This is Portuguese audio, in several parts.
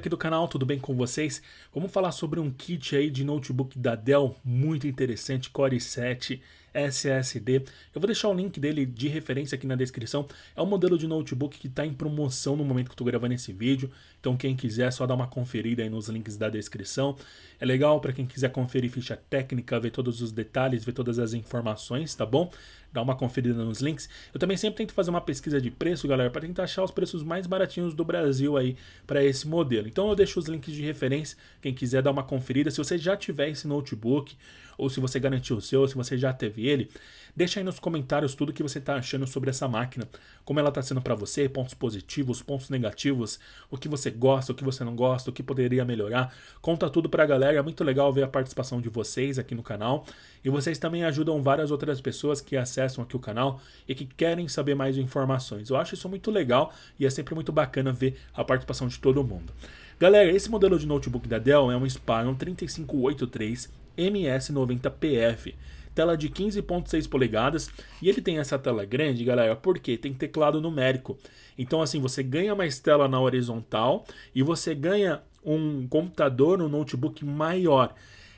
aqui do canal, tudo bem com vocês? Vamos falar sobre um kit aí de notebook da Dell muito interessante, Core i7 SSD. Eu vou deixar o link dele de referência aqui na descrição. É um modelo de notebook que está em promoção no momento que eu estou gravando esse vídeo. Então quem quiser é só dá uma conferida aí nos links da descrição. É legal para quem quiser conferir ficha técnica, ver todos os detalhes, ver todas as informações, tá bom? Dá uma conferida nos links. Eu também sempre tento fazer uma pesquisa de preço, galera, para tentar achar os preços mais baratinhos do Brasil aí para esse modelo. Então eu deixo os links de referência, quem quiser dar uma conferida. Se você já tiver esse notebook, ou se você garantiu o seu, se você já teve sobre ele. Deixa aí nos comentários tudo que você está achando sobre essa máquina, como ela está sendo para você, pontos positivos, pontos negativos, o que você gosta, o que você não gosta, o que poderia melhorar. Conta tudo para a galera, é muito legal ver a participação de vocês aqui no canal. E vocês também ajudam várias outras pessoas que acessam aqui o canal e que querem saber mais informações. Eu acho isso muito legal e é sempre muito bacana ver a participação de todo mundo. Galera, esse modelo de notebook da Dell é um Spyron 3583 MS90PF tela de 15.6 polegadas. E ele tem essa tela grande, galera, porque tem teclado numérico. Então, assim, você ganha mais tela na horizontal e você ganha um computador, um notebook maior.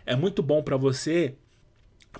É muito bom para você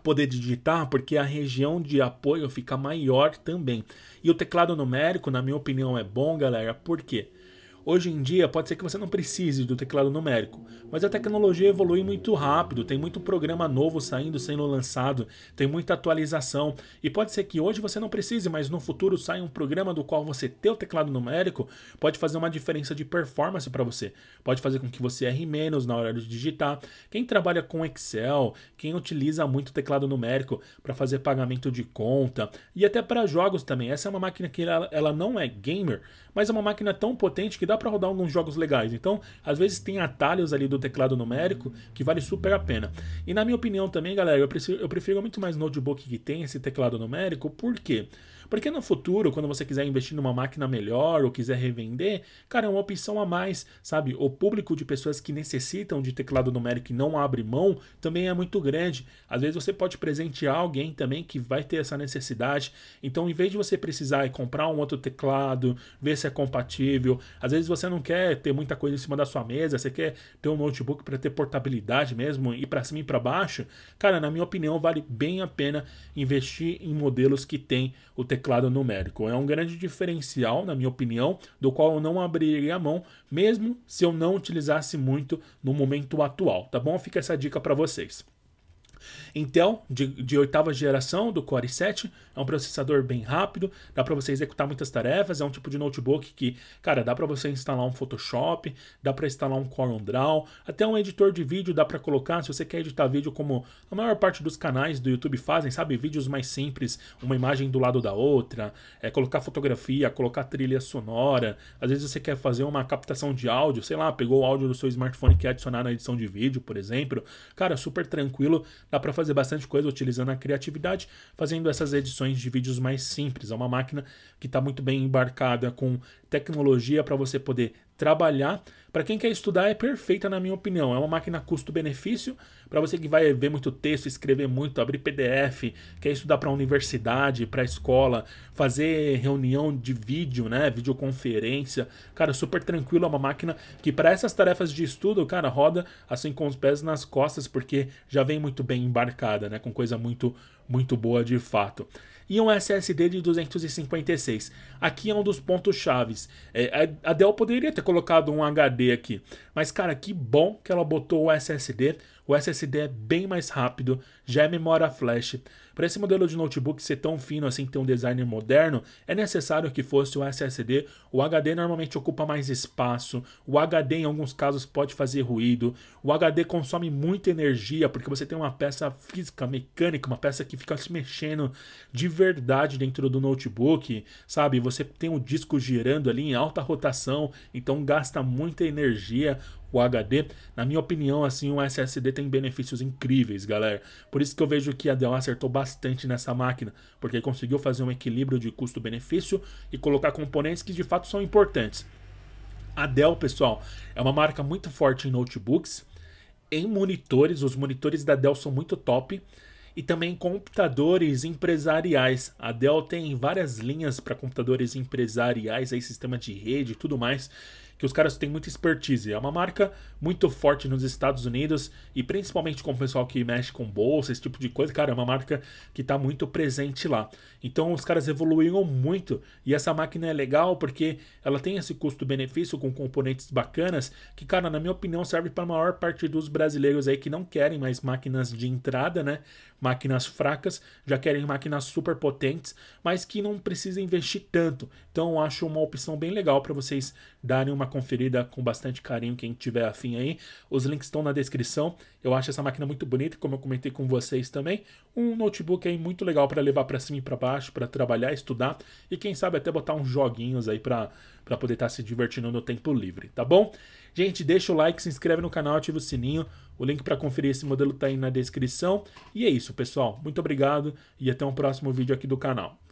poder digitar, porque a região de apoio fica maior também. E o teclado numérico, na minha opinião, é bom, galera, por quê? Porque Hoje em dia, pode ser que você não precise do teclado numérico, mas a tecnologia evolui muito rápido, tem muito programa novo saindo, sendo lançado, tem muita atualização, e pode ser que hoje você não precise, mas no futuro saia um programa do qual você ter o teclado numérico pode fazer uma diferença de performance para você. Pode fazer com que você erre menos na hora de digitar. Quem trabalha com Excel, quem utiliza muito teclado numérico para fazer pagamento de conta e até para jogos também. Essa é uma máquina que ela, ela não é gamer, mas é uma máquina tão potente que dá dá para rodar alguns jogos legais. Então, às vezes tem atalhos ali do teclado numérico que vale super a pena. E na minha opinião também, galera, eu prefiro, eu prefiro muito mais notebook que tem esse teclado numérico, por quê? Porque porque no futuro, quando você quiser investir numa máquina melhor ou quiser revender, cara, é uma opção a mais, sabe? O público de pessoas que necessitam de teclado numérico e não abre mão também é muito grande. Às vezes você pode presentear alguém também que vai ter essa necessidade. Então, em vez de você precisar comprar um outro teclado, ver se é compatível, às vezes você não quer ter muita coisa em cima da sua mesa, você quer ter um notebook para ter portabilidade mesmo, e para cima e para baixo. Cara, na minha opinião, vale bem a pena investir em modelos que tem o teclado teclado numérico. É um grande diferencial, na minha opinião, do qual eu não abriria a mão, mesmo se eu não utilizasse muito no momento atual, tá bom? Fica essa dica para vocês. Intel de, de oitava geração do Core i7 é um processador bem rápido, dá para você executar muitas tarefas, é um tipo de notebook que, cara, dá para você instalar um Photoshop, dá para instalar um CorelDRAW, até um editor de vídeo dá para colocar, se você quer editar vídeo como a maior parte dos canais do YouTube fazem, sabe, vídeos mais simples, uma imagem do lado da outra, é colocar fotografia, colocar trilha sonora, às vezes você quer fazer uma captação de áudio, sei lá, pegou o áudio do seu smartphone que adicionar na edição de vídeo, por exemplo. Cara, super tranquilo, Dá para fazer bastante coisa utilizando a criatividade, fazendo essas edições de vídeos mais simples. É uma máquina que está muito bem embarcada com tecnologia para você poder trabalhar. Para quem quer estudar, é perfeita, na minha opinião. É uma máquina custo-benefício para você que vai ver muito texto, escrever muito, abrir PDF, quer estudar para a universidade, para a escola, fazer reunião de vídeo, né? Videoconferência. Cara, super tranquilo. É uma máquina que, para essas tarefas de estudo, cara, roda assim com os pés nas costas, porque já vem muito bem embarcada, né? Com coisa muito muito boa de fato. E um SSD de 256. Aqui é um dos pontos chaves. É, a Dell poderia ter colocado um HD aqui, mas cara, que bom que ela botou o SSD o SSD é bem mais rápido, já é memória flash. Para esse modelo de notebook ser tão fino assim, ter um design moderno, é necessário que fosse o SSD. O HD normalmente ocupa mais espaço, o HD em alguns casos pode fazer ruído, o HD consome muita energia porque você tem uma peça física, mecânica, uma peça que fica se mexendo de verdade dentro do notebook, sabe? Você tem o disco girando ali em alta rotação, então gasta muita energia o HD, na minha opinião, assim, um SSD tem benefícios incríveis, galera. Por isso que eu vejo que a Dell acertou bastante nessa máquina, porque conseguiu fazer um equilíbrio de custo-benefício e colocar componentes que de fato são importantes. A Dell, pessoal, é uma marca muito forte em notebooks, em monitores, os monitores da Dell são muito top e também computadores empresariais. A Dell tem várias linhas para computadores empresariais, aí sistema de rede e tudo mais que os caras têm muita expertise. É uma marca muito forte nos Estados Unidos e principalmente com o pessoal que mexe com bolsa, esse tipo de coisa, cara, é uma marca que está muito presente lá. Então os caras evoluíram muito e essa máquina é legal porque ela tem esse custo-benefício com componentes bacanas que, cara, na minha opinião, serve para a maior parte dos brasileiros aí que não querem mais máquinas de entrada, né? Máquinas fracas, já querem máquinas super potentes, mas que não precisa investir tanto. Então eu acho uma opção bem legal para vocês darem uma conferida com bastante carinho, quem tiver afim aí. Os links estão na descrição. Eu acho essa máquina muito bonita, como eu comentei com vocês também. Um notebook aí muito legal para levar para cima e para baixo, para trabalhar, estudar e quem sabe até botar uns joguinhos aí para para poder estar tá se divertindo no tempo livre, tá bom? Gente, deixa o like, se inscreve no canal, ativa o sininho. O link para conferir esse modelo está aí na descrição. E é isso, pessoal. Muito obrigado e até um próximo vídeo aqui do canal.